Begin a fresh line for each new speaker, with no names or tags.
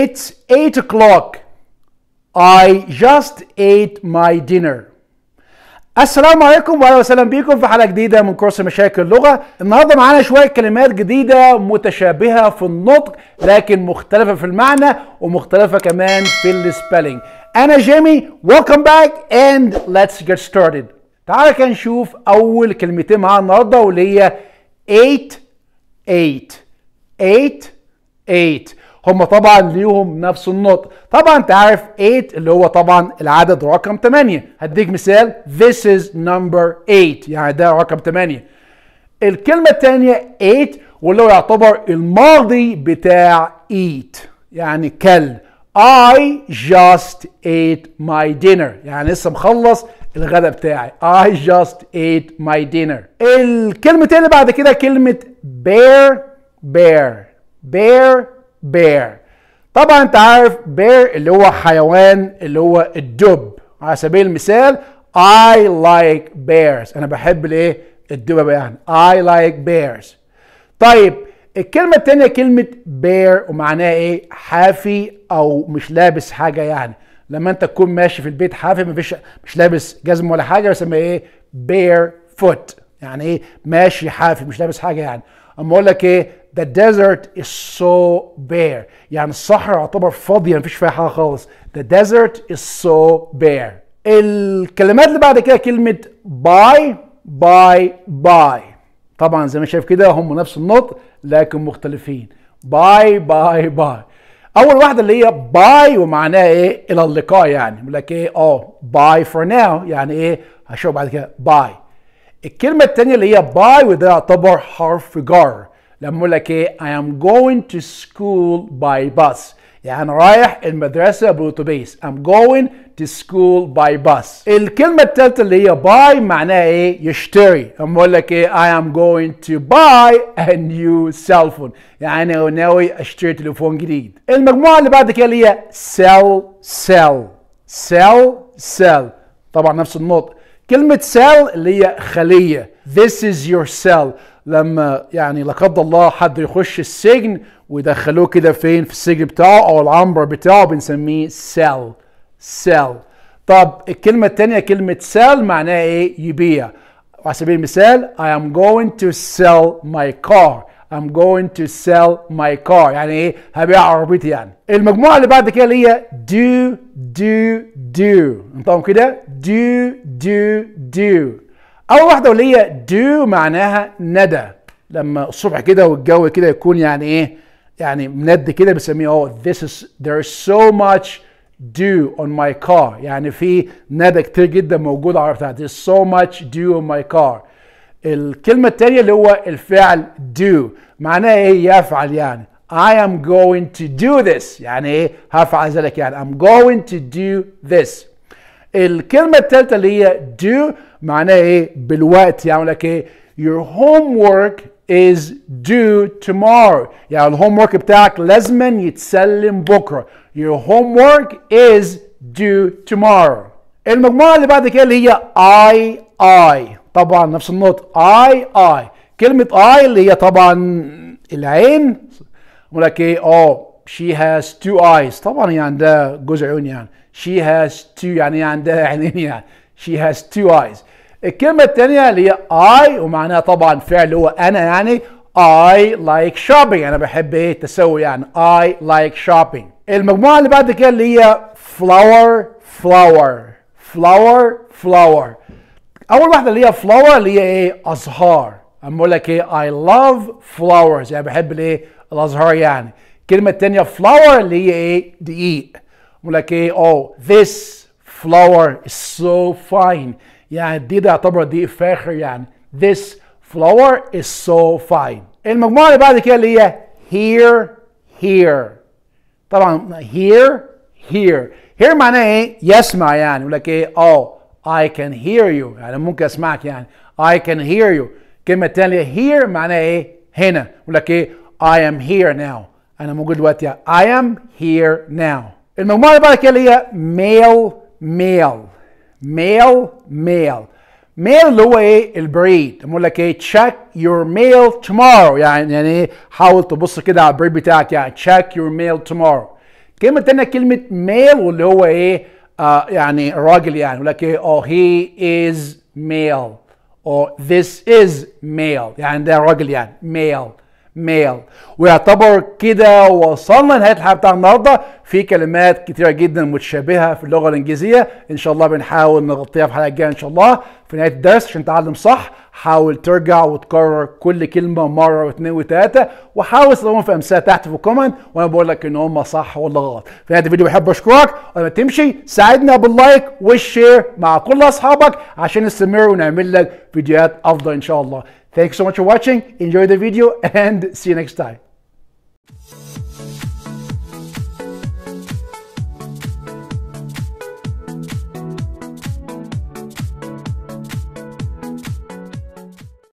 It's 8 o'clock. I just ate my dinner. السلام عليكم واهلا وسهلا بيكم في حلقه جديده من كورس مشاكل اللغه النهارده معانا شويه كلمات جديده متشابهه في النطق لكن مختلفه في المعنى ومختلفه كمان في السبيلنج انا جيمي ويلكم باك and let's get started تعالى كده نشوف اول كلمتين معانا النهارده واللي هي 8 8 8 8 هم طبعا ليهم نفس النطق طبعا انت عارف 8 اللي هو طبعا العدد رقم 8 هديك مثال this is number 8 يعني ده رقم 8 الكلمة الثانية 8 واللي هو يعتبر الماضي بتاع eat يعني كل I just ate my dinner يعني لسه مخلص الغداء بتاعي I just ate my dinner الكلمتين اللي بعد كده كلمة bear bear bear بير طبعا انت عارف بير اللي هو حيوان اللي هو الدب على سبيل المثال I like bears انا بحب الايه الدببة يعني I like bears طيب الكلمة التانية كلمة بير ومعناها ايه حافي او مش لابس حاجة يعني لما انت تكون ماشي في البيت حافي مفيش مش لابس جزم ولا حاجة بسميه ايه بير foot يعني ايه ماشي حافي مش لابس حاجة يعني اما اقول لك ايه the desert is so bare يعني الصحراء يعتبر فاضيه مفيش فيها حاجه خالص the desert is so bare الكلمات اللي بعد كده كلمه باي باي باي طبعا زي ما شايف كده هم نفس النطق لكن مختلفين باي باي باي اول واحده اللي هي باي ومعناها ايه الى اللقاء يعني بيقول لك ايه اه باي فور ناو يعني ايه هشوف بعد كده باي الكلمه الثانيه اللي هي باي وده يعتبر حرف جر لما اقول لك ايه I am going to school by bus يعني أنا رايح المدرسة بأوتوبيس I'm going to school by bus الكلمة الثالثة اللي هي buy معناها إيه؟ يشتري لما أقول لك إيه I am going to buy a new cell phone يعني أنا ناوي أشتري تليفون جديد المجموعة اللي بعد كده اللي هي sell sell sell sell طبعا نفس النقطة كلمة cell اللي هي خلية This is your cell لما يعني لا قدر الله حد يخش السجن ويدخلوه كده فين في السجن بتاعه او العنبر بتاعه بنسميه سيل سيل طب الكلمه الثانيه كلمه سيل معناها ايه يبيع على سبيل المثال I am going to sell my car I'm going to sell my car يعني ايه هبيع عربيتي يعني المجموعه اللي بعد كده اللي هي do do do انتوا كده do do do اول واحده واللي هي دو معناها ندى لما الصبح كده والجو كده يكون يعني ايه يعني مند كده بنسميه اه this is there is so much dew on my car يعني في ندى كتير جدا موجود على بتاعتي is so much dew on my car الكلمة التانية اللي هو الفعل do معناه ايه يفعل يعني I am going to do this يعني ايه هفعل ذلك يعني I'm going to do this الكلمة التالتة اللي هي do معناه ايه بالوقت يعني لك ايه your homework is due tomorrow يعني الهوم work بتاعك لازم يتسلم بكره your homework is due tomorrow المجموعه اللي بعد كده اللي هي I I طبعا نفس النقط I I كلمه I اللي هي طبعا العين بقول لك ايه اه she has two eyes طبعا هي عندها جزء عيون يعني she has two يعني عندها عينين يعني she has two eyes الكلمة الثانية اللي هي I ومعناها طبعا فعل هو أنا يعني I like shopping أنا بحب إيه التسوي يعني I like shopping المجموعة اللي بعد كده اللي هي flower flower flower flower أول واحدة اللي هي flower اللي هي إيه أزهار أما أقول لك إيه I love flowers يعني بحب الإيه الأزهار يعني الكلمة الثانية flower اللي هي إيه دقيق أقول لك إيه oh this flower is so fine يعني دي ده يعتبر دي فاخر يعني this flower is so fine المجموعة اللي بعد كده اللي هي here here طبعا here here here معناه ايه يسمع يعني يقول لك ايه اه I can hear you يعني ممكن اسمعك يعني I can hear you كلمة تانية here معناها ايه هنا يقول لك ايه I am here now انا موجود دلوقتي I am here now المجموعة اللي بعد كده اللي هي male male male, male. Male lua e il eh, breed. Mula ke eh, check your mail tomorrow. Yani yani hawl to bus kida breed ya check your mail tomorrow. Kema tena kelmet male lua e eh, ah, yani ragli yani mula ke oh he is male or oh, this is male. Yani da ragli yani male. ميل ويعتبر كده وصلنا لنهايه الحلقه بتاع النهارده في كلمات كتيره جدا متشابهه في اللغه الانجليزيه ان شاء الله بنحاول نغطيها في الحلقه الجايه ان شاء الله في نهايه الدرس عشان تعلم صح حاول ترجع وتكرر كل كلمه مره واثنين وثلاثه وحاول تستخدمهم في امثله تحت في الكومنت وانا بقول لك ان هم صح ولا غلط في نهايه الفيديو بحب اشكرك ولما تمشي ساعدنا باللايك والشير مع كل اصحابك عشان نستمر ونعمل لك فيديوهات افضل ان شاء الله Thanks so much for watching. Enjoy the video and see you next time.